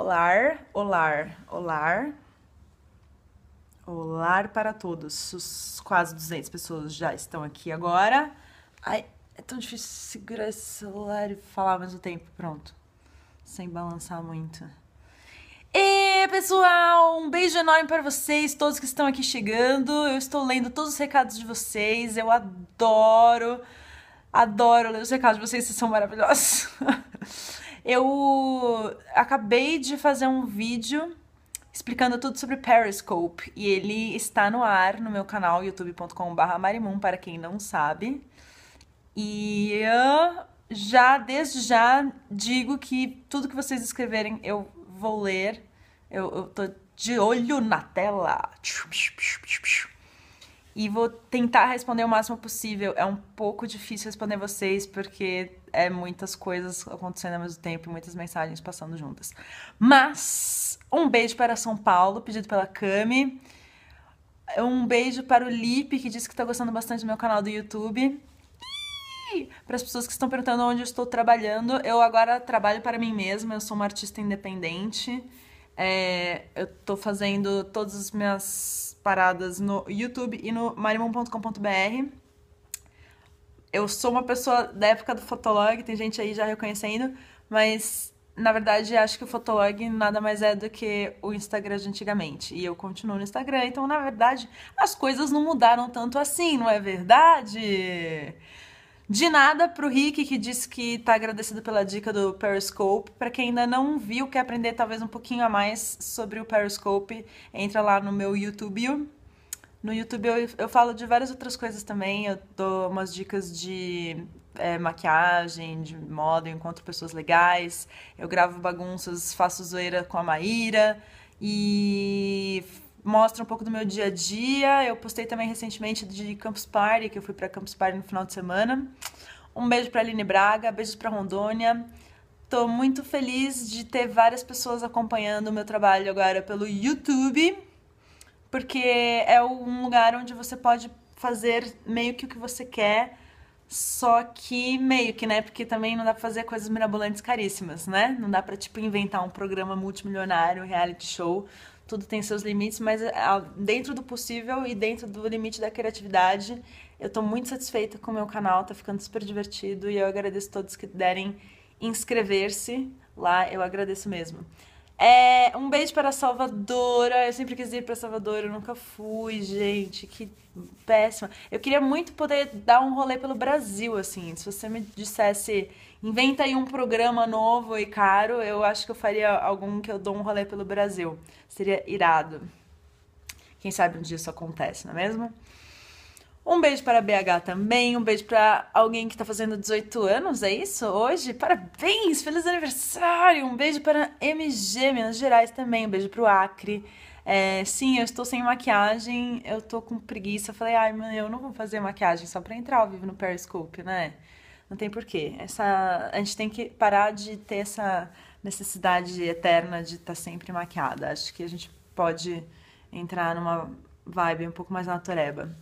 Olá, olá, olá, olá para todos. Os quase 200 pessoas já estão aqui agora. Ai, é tão difícil segurar esse celular e falar ao mesmo tempo. Pronto. Sem balançar muito. E pessoal, um beijo enorme para vocês, todos que estão aqui chegando. Eu estou lendo todos os recados de vocês. Eu adoro, adoro ler os recados de vocês, vocês são maravilhosos. Eu acabei de fazer um vídeo explicando tudo sobre Periscope e ele está no ar no meu canal youtube.com/marimum para quem não sabe. E eu já desde já digo que tudo que vocês escreverem eu vou ler. Eu, eu tô de olho na tela. E vou tentar responder o máximo possível. É um pouco difícil responder vocês porque é muitas coisas acontecendo ao mesmo tempo, muitas mensagens passando juntas. Mas um beijo para São Paulo, pedido pela Cami. Um beijo para o Lipe, que disse que está gostando bastante do meu canal do YouTube. Para as pessoas que estão perguntando onde eu estou trabalhando, eu agora trabalho para mim mesma, eu sou uma artista independente. É, eu estou fazendo todas as minhas paradas no YouTube e no marimon.com.br eu sou uma pessoa da época do Fotolog, tem gente aí já reconhecendo, mas na verdade acho que o Fotolog nada mais é do que o Instagram de antigamente. E eu continuo no Instagram, então na verdade as coisas não mudaram tanto assim, não é verdade? De nada pro Rick que disse que tá agradecido pela dica do Periscope. Para quem ainda não viu, quer aprender talvez um pouquinho a mais sobre o Periscope, entra lá no meu YouTube no YouTube eu, eu falo de várias outras coisas também. Eu dou umas dicas de é, maquiagem, de moda, eu encontro pessoas legais. Eu gravo bagunças, faço zoeira com a Maíra e mostro um pouco do meu dia a dia. Eu postei também recentemente de Campus Party, que eu fui para Campus Party no final de semana. Um beijo para Aline Braga, beijos para Rondônia. Tô muito feliz de ter várias pessoas acompanhando o meu trabalho agora pelo YouTube. Porque é um lugar onde você pode fazer meio que o que você quer, só que meio que, né? Porque também não dá pra fazer coisas mirabolantes caríssimas, né? Não dá pra, tipo, inventar um programa multimilionário, reality show. Tudo tem seus limites, mas é, dentro do possível e dentro do limite da criatividade, eu tô muito satisfeita com o meu canal, tá ficando super divertido e eu agradeço a todos que derem inscrever-se lá, eu agradeço mesmo. É, um beijo para Salvadora. Eu sempre quis ir para Salvador, eu nunca fui, gente. Que péssima. Eu queria muito poder dar um rolê pelo Brasil, assim. Se você me dissesse, inventa aí um programa novo e caro, eu acho que eu faria algum que eu dou um rolê pelo Brasil. Seria irado. Quem sabe um dia isso acontece, não é mesmo? Um beijo para a BH também, um beijo para alguém que está fazendo 18 anos, é isso? Hoje? Parabéns, feliz aniversário! Um beijo para MG, Minas Gerais também, um beijo para o Acre. É, sim, eu estou sem maquiagem, eu estou com preguiça. Falei, ai, mano, eu não vou fazer maquiagem só para entrar ao vivo no Periscope, né? Não tem porquê. Essa, a gente tem que parar de ter essa necessidade eterna de estar tá sempre maquiada. Acho que a gente pode entrar numa vibe um pouco mais natureba.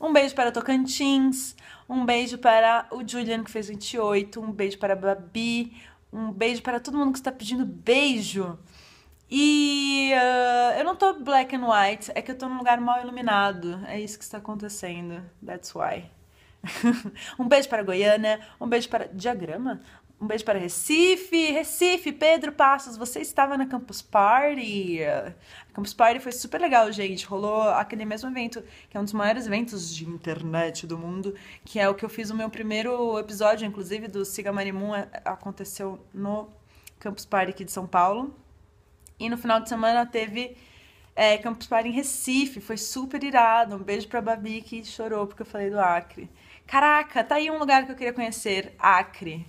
Um beijo para Tocantins, um beijo para o Julian que fez 28, um beijo para a Babi, um beijo para todo mundo que está pedindo beijo. E uh, eu não tô black and white, é que eu tô num lugar mal iluminado. É isso que está acontecendo. That's why. um beijo para Goiânia, um beijo para. Diagrama? Um beijo para Recife. Recife, Pedro Passos, você estava na Campus Party. A Campus Party foi super legal, gente. Rolou aquele mesmo evento, que é um dos maiores eventos de internet do mundo, que é o que eu fiz o meu primeiro episódio, inclusive, do Siga Marimun. É, aconteceu no Campus Party aqui de São Paulo. E no final de semana teve é, Campus Party em Recife. Foi super irado. Um beijo para Babi, que chorou porque eu falei do Acre. Caraca, tá aí um lugar que eu queria conhecer, Acre.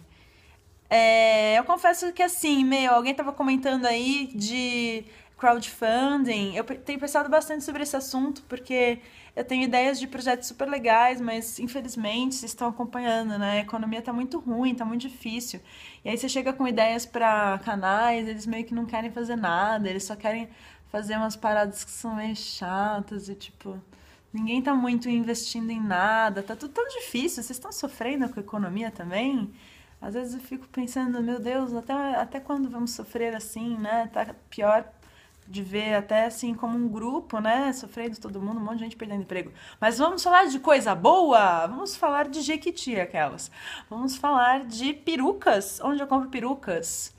É, eu confesso que assim, meu, alguém tava comentando aí de crowdfunding. Eu tenho pensado bastante sobre esse assunto, porque eu tenho ideias de projetos super legais, mas infelizmente vocês estão acompanhando, né? A economia tá muito ruim, tá muito difícil. E aí você chega com ideias para canais, eles meio que não querem fazer nada, eles só querem fazer umas paradas que são meio chatas e tipo. Ninguém tá muito investindo em nada, tá tudo tão difícil. Vocês estão sofrendo com a economia também? Às vezes eu fico pensando, meu Deus, até, até quando vamos sofrer assim, né? Tá pior de ver até assim como um grupo, né? Sofrendo todo mundo, um monte de gente perdendo emprego. Mas vamos falar de coisa boa? Vamos falar de Jequiti, aquelas. Vamos falar de perucas. Onde eu compro perucas?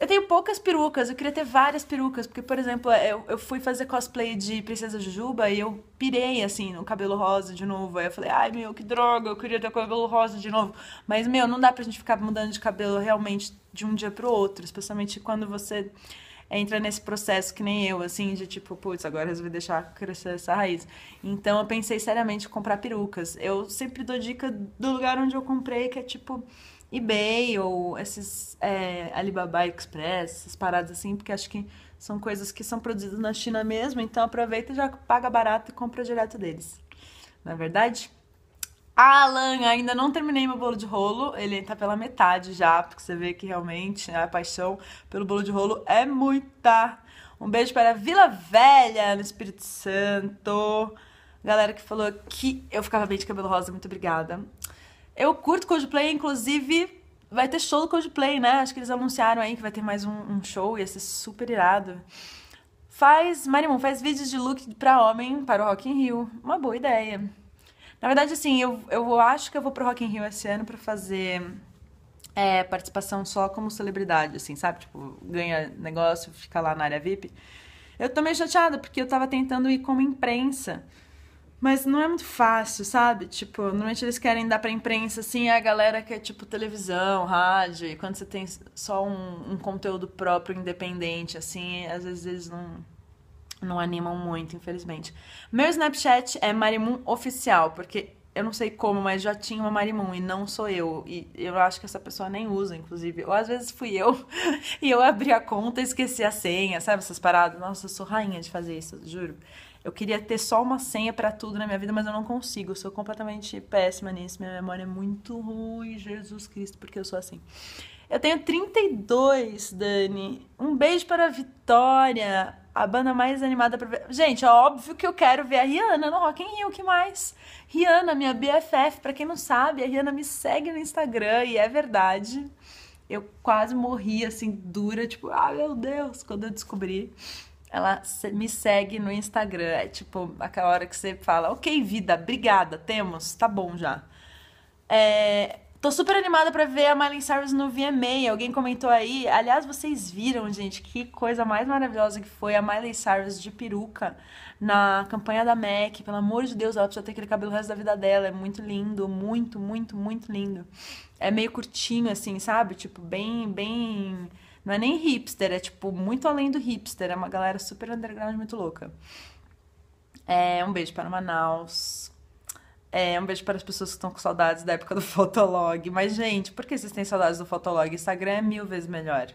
Eu tenho poucas perucas, eu queria ter várias perucas, porque, por exemplo, é, eu, eu fui fazer cosplay de Princesa Jujuba e eu pirei, assim, no cabelo rosa de novo. Aí eu falei, ai meu, que droga, eu queria ter cabelo rosa de novo. Mas, meu, não dá pra gente ficar mudando de cabelo realmente de um dia pro outro, especialmente quando você entra nesse processo que nem eu, assim, de tipo, putz, agora resolvi deixar crescer essa raiz. Então eu pensei seriamente em comprar perucas. Eu sempre dou dica do lugar onde eu comprei, que é tipo eBay ou esses é, Alibaba Express, essas paradas assim, porque acho que são coisas que são produzidas na China mesmo, então aproveita e já paga barato e compra direto deles. Na é verdade? Alan, ainda não terminei meu bolo de rolo, ele tá pela metade já, porque você vê que realmente a paixão pelo bolo de rolo é muita. Um beijo para Vila Velha, no Espírito Santo. Galera que falou que eu ficava bem de cabelo rosa, muito obrigada. Eu curto Coldplay, inclusive vai ter show do Coldplay, né? Acho que eles anunciaram aí que vai ter mais um, um show, ia ser super irado. Faz, Marimon, faz vídeos de look para homem para o Rock in Rio. Uma boa ideia. Na verdade, assim, eu, eu acho que eu vou pro Rock in Rio esse ano para fazer é, participação só como celebridade, assim, sabe? Tipo, ganha negócio, fica lá na área VIP. Eu tô meio chateada porque eu tava tentando ir como imprensa. Mas não é muito fácil, sabe? Tipo, normalmente eles querem dar pra imprensa, assim, a galera que é tipo televisão, rádio, e quando você tem só um, um conteúdo próprio, independente, assim, às vezes eles não, não animam muito, infelizmente. Meu Snapchat é Marimun Oficial, porque eu não sei como, mas já tinha uma Marimun e não sou eu. E eu acho que essa pessoa nem usa, inclusive. Ou às vezes fui eu e eu abri a conta e esqueci a senha, sabe? Essas paradas. Nossa, eu sou rainha de fazer isso, juro. Eu queria ter só uma senha para tudo na minha vida, mas eu não consigo. Eu sou completamente péssima nisso. Minha memória é muito ruim, Jesus Cristo, porque eu sou assim. Eu tenho 32, Dani. Um beijo para a Vitória, a banda mais animada para ver. Gente, é óbvio que eu quero ver a Rihanna no Rock in Rio, que mais? Rihanna, minha BFF, para quem não sabe, a Rihanna me segue no Instagram e é verdade. Eu quase morri assim dura, tipo, ah, meu Deus, quando eu descobri ela me segue no Instagram. É tipo aquela hora que você fala, ok, vida, obrigada, temos, tá bom já. É, tô super animada para ver a Miley Cyrus no VMA. Alguém comentou aí. Aliás, vocês viram, gente, que coisa mais maravilhosa que foi a Miley Cyrus de peruca na campanha da MAC. Pelo amor de Deus, ela precisa ter aquele cabelo o resto da vida dela. É muito lindo, muito, muito, muito lindo. É meio curtinho, assim, sabe? Tipo, bem, bem não é nem hipster, é tipo muito além do hipster, é uma galera super underground, muito louca. É, um beijo para Manaus. É, um beijo para as pessoas que estão com saudades da época do Fotolog. Mas, gente, por que vocês têm saudades do Fotolog? Instagram é mil vezes melhor.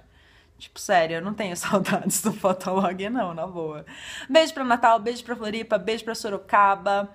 Tipo, sério, eu não tenho saudades do Fotolog, não, na boa. Beijo pra Natal, beijo pra Floripa, beijo pra Sorocaba.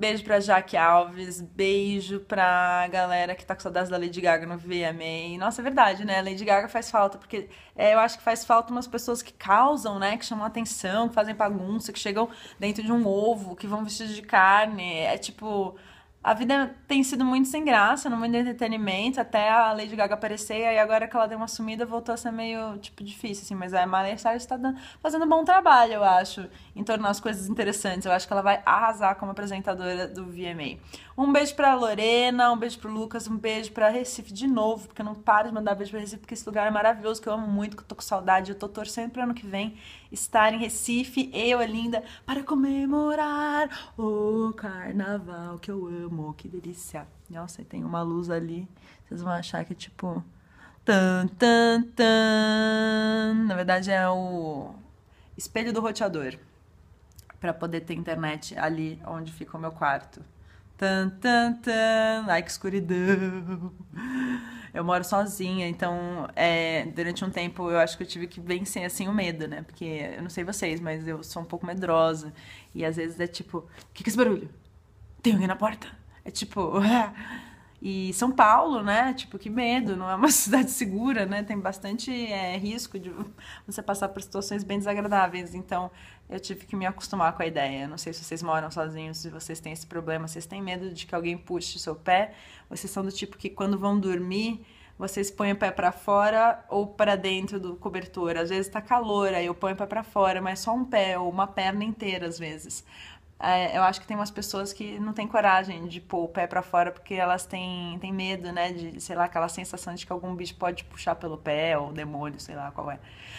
Beijo pra Jaque Alves, beijo pra galera que tá com saudades da Lady Gaga no VMA. Nossa, é verdade, né? A Lady Gaga faz falta, porque é, eu acho que faz falta umas pessoas que causam, né? Que chamam atenção, que fazem bagunça, que chegam dentro de um ovo, que vão vestidos de carne. É tipo a vida tem sido muito sem graça no mundo do entretenimento, até a Lady Gaga aparecer, aí agora que ela deu uma sumida, voltou a ser meio, tipo, difícil, assim. Mas a Miley Cyrus está fazendo um bom trabalho, eu acho, em tornar as coisas interessantes. Eu acho que ela vai arrasar como apresentadora do VMA. Um beijo pra Lorena, um beijo pro Lucas, um beijo pra Recife de novo, porque eu não paro de mandar beijo pra Recife, porque esse lugar é maravilhoso, que eu amo muito, que eu tô com saudade, eu tô torcendo pro ano que vem estar em Recife, eu, Linda, para comemorar o carnaval que eu amo, que delícia. Nossa, tem uma luz ali, vocês vão achar que é tipo... Tan, tan, tan. Na verdade é o espelho do roteador, para poder ter internet ali onde fica o meu quarto. Tan, tan, tan. Ai, que escuridão eu moro sozinha, então é, durante um tempo eu acho que eu tive que vencer assim o medo, né? Porque eu não sei vocês, mas eu sou um pouco medrosa. E às vezes é tipo, o que, que é esse barulho? Tem alguém na porta? É tipo. Ah, e São Paulo, né? Tipo, que medo, não é uma cidade segura, né? Tem bastante é, risco de você passar por situações bem desagradáveis. Então, eu tive que me acostumar com a ideia. Não sei se vocês moram sozinhos, se vocês têm esse problema, vocês têm medo de que alguém puxe seu pé. Vocês são do tipo que quando vão dormir, vocês põem o pé para fora ou para dentro do cobertor. Às vezes tá calor, aí eu ponho o pé para fora, mas só um pé ou uma perna inteira às vezes. É, eu acho que tem umas pessoas que não têm coragem de pôr o pé para fora porque elas têm, têm medo, né? De, sei lá, aquela sensação de que algum bicho pode puxar pelo pé ou demônio, sei lá qual é.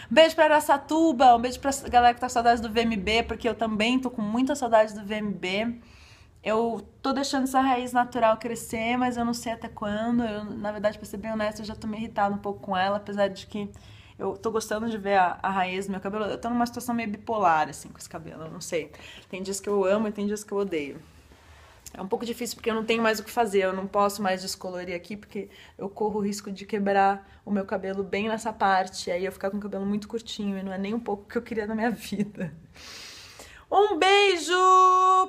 Um beijo pra Aracatuba, um beijo pra galera que tá saudade do VMB, porque eu também tô com muita saudade do VMB. Eu tô deixando essa raiz natural crescer, mas eu não sei até quando. Eu, na verdade, pra ser bem honesta, eu já tô me irritando um pouco com ela, apesar de que eu tô gostando de ver a, a raiz do meu cabelo. Eu tô numa situação meio bipolar, assim, com esse cabelo. Eu não sei. Tem dias que eu amo e tem dias que eu odeio. É um pouco difícil porque eu não tenho mais o que fazer, eu não posso mais descolorir aqui porque eu corro o risco de quebrar o meu cabelo bem nessa parte, aí eu ficar com o cabelo muito curtinho e não é nem um pouco o que eu queria na minha vida. Um beijo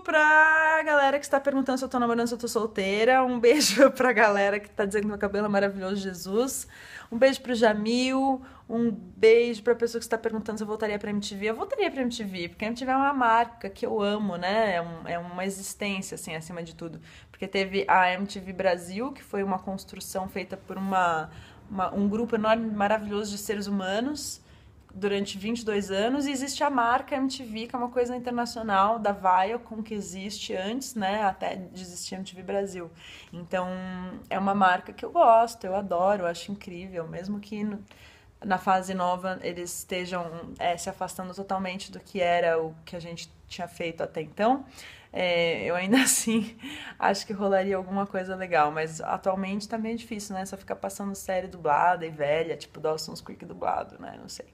pra galera que está perguntando se eu tô namorando, se eu tô solteira. Um beijo pra galera que tá dizendo que meu cabelo é maravilhoso, Jesus. Um beijo pro Jamil. Um beijo pra pessoa que está perguntando se eu voltaria pra MTV. Eu voltaria pra MTV, porque a MTV é uma marca que eu amo, né? É, um, é uma existência, assim, acima de tudo. Porque teve a MTV Brasil, que foi uma construção feita por uma, uma um grupo enorme, maravilhoso de seres humanos durante 22 anos e existe a marca MTV, que é uma coisa internacional da Viacom que existe antes, né, até de existir MTV Brasil. Então, é uma marca que eu gosto, eu adoro, eu acho incrível, mesmo que na fase nova eles estejam é, se afastando totalmente do que era o que a gente tinha feito até então, é, eu ainda assim acho que rolaria alguma coisa legal, mas atualmente tá meio difícil, né? Só ficar passando série dublada e velha, tipo Dawson's Creek dublado, né? Não sei.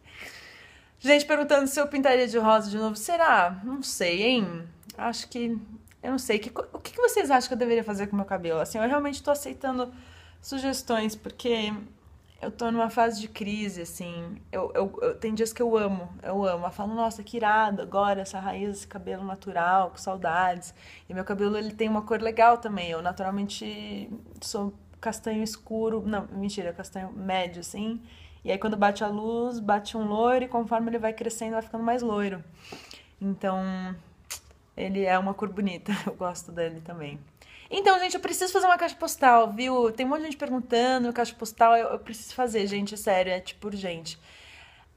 Gente perguntando se eu pintaria de rosa de novo. Será? Não sei, hein? Acho que. Eu não sei. Que, o que vocês acham que eu deveria fazer com o meu cabelo? Assim, eu realmente tô aceitando sugestões, porque eu tô numa fase de crise, assim. Eu, eu, eu, tem dias que eu amo, eu amo. Eu falo, nossa, que irado agora, essa raiz, esse cabelo natural, que saudades. E meu cabelo, ele tem uma cor legal também. Eu naturalmente sou castanho escuro, não, mentira, castanho médio, assim. E aí quando bate a luz, bate um loiro e conforme ele vai crescendo, vai ficando mais loiro. Então, ele é uma cor bonita, eu gosto dele também. Então, gente, eu preciso fazer uma caixa postal, viu? Tem um monte de gente perguntando, caixa postal, eu, eu preciso fazer, gente, é sério, é tipo urgente.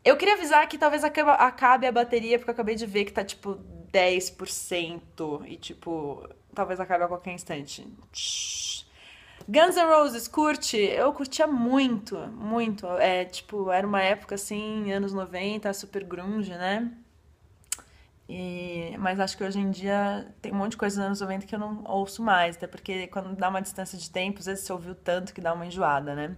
Eu queria avisar que talvez acabe a bateria, porque eu acabei de ver que tá tipo 10% e tipo, talvez acabe a qualquer instante. Guns N' Roses, curte? Eu curtia muito, muito. É, tipo, era uma época assim, anos 90, super grunge, né? E, mas acho que hoje em dia tem um monte de coisa nos anos 90 que eu não ouço mais, até porque quando dá uma distância de tempo, às vezes você ouviu tanto que dá uma enjoada, né?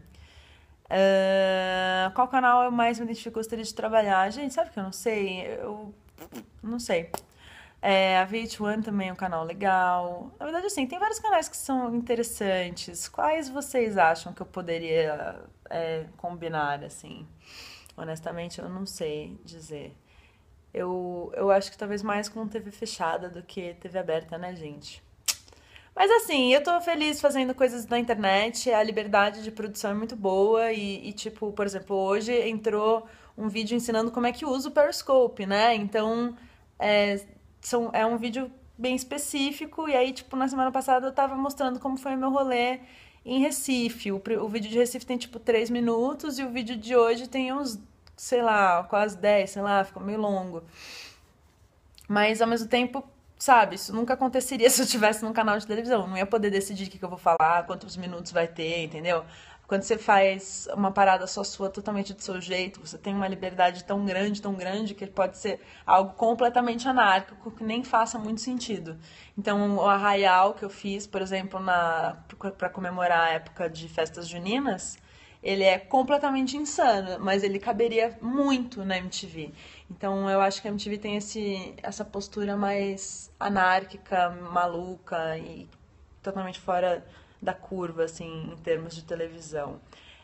Uh, qual canal eu mais me identifico gostaria de trabalhar? Gente, sabe que eu não sei? Eu não sei. É, a VH1 também é um canal legal. Na verdade, assim, tem vários canais que são interessantes. Quais vocês acham que eu poderia é, combinar, assim? Honestamente, eu não sei dizer. Eu, eu acho que talvez mais com TV fechada do que TV aberta, né, gente? Mas assim, eu tô feliz fazendo coisas na internet, a liberdade de produção é muito boa e, e, tipo, por exemplo, hoje entrou um vídeo ensinando como é que usa o Periscope, né? Então, é, são, é um vídeo bem específico e aí, tipo, na semana passada eu tava mostrando como foi o meu rolê em Recife. O, o vídeo de Recife tem, tipo, 3 minutos e o vídeo de hoje tem uns sei lá, quase 10, sei lá, ficou meio longo. Mas ao mesmo tempo, sabe, isso nunca aconteceria se eu estivesse num canal de televisão. Eu não ia poder decidir o que, que eu vou falar, quantos minutos vai ter, entendeu? Quando você faz uma parada só sua, totalmente do seu jeito, você tem uma liberdade tão grande, tão grande, que ele pode ser algo completamente anárquico, que nem faça muito sentido. Então, o arraial que eu fiz, por exemplo, para comemorar a época de festas juninas, ele é completamente insano, mas ele caberia muito na MTV. Então eu acho que a MTV tem esse, essa postura mais anárquica, maluca e totalmente fora da curva, assim, em termos de televisão.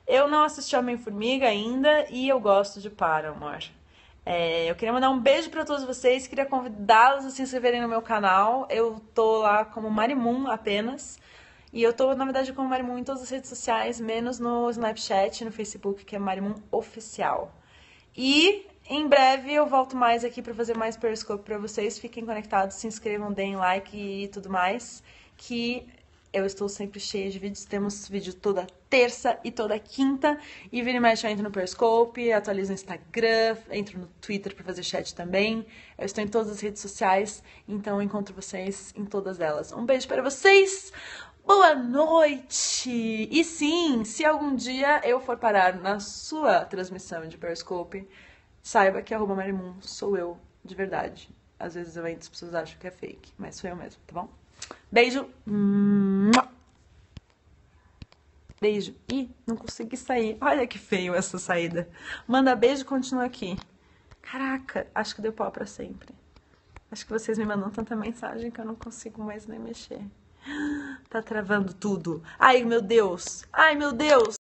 Eu não assisti Homem-Formiga ainda e eu gosto de Paramore. É, eu queria mandar um beijo para todos vocês, queria convidá-los a se inscreverem no meu canal. Eu tô lá como Marimun apenas. E eu tô, na verdade, com o Marimun em todas as redes sociais, menos no Snapchat, no Facebook, que é Marimun Oficial. E em breve eu volto mais aqui para fazer mais Periscope para vocês. Fiquem conectados, se inscrevam, deem like e tudo mais. Que eu estou sempre cheia de vídeos. Temos vídeo toda terça e toda quinta. E vira e mexe eu entro no Periscope, atualizo no Instagram, entro no Twitter para fazer chat também. Eu estou em todas as redes sociais, então eu encontro vocês em todas elas. Um beijo para vocês! Boa noite! E sim, se algum dia eu for parar na sua transmissão de Periscope, saiba que arroba Marimun sou eu, de verdade. Às vezes eu as pessoas acham que é fake, mas sou eu mesmo, tá bom? Beijo! Beijo. Ih, não consegui sair. Olha que feio essa saída. Manda beijo e continua aqui. Caraca, acho que deu pau pra sempre. Acho que vocês me mandam tanta mensagem que eu não consigo mais nem mexer. Tá travando tudo. Ai, meu Deus! Ai, meu Deus!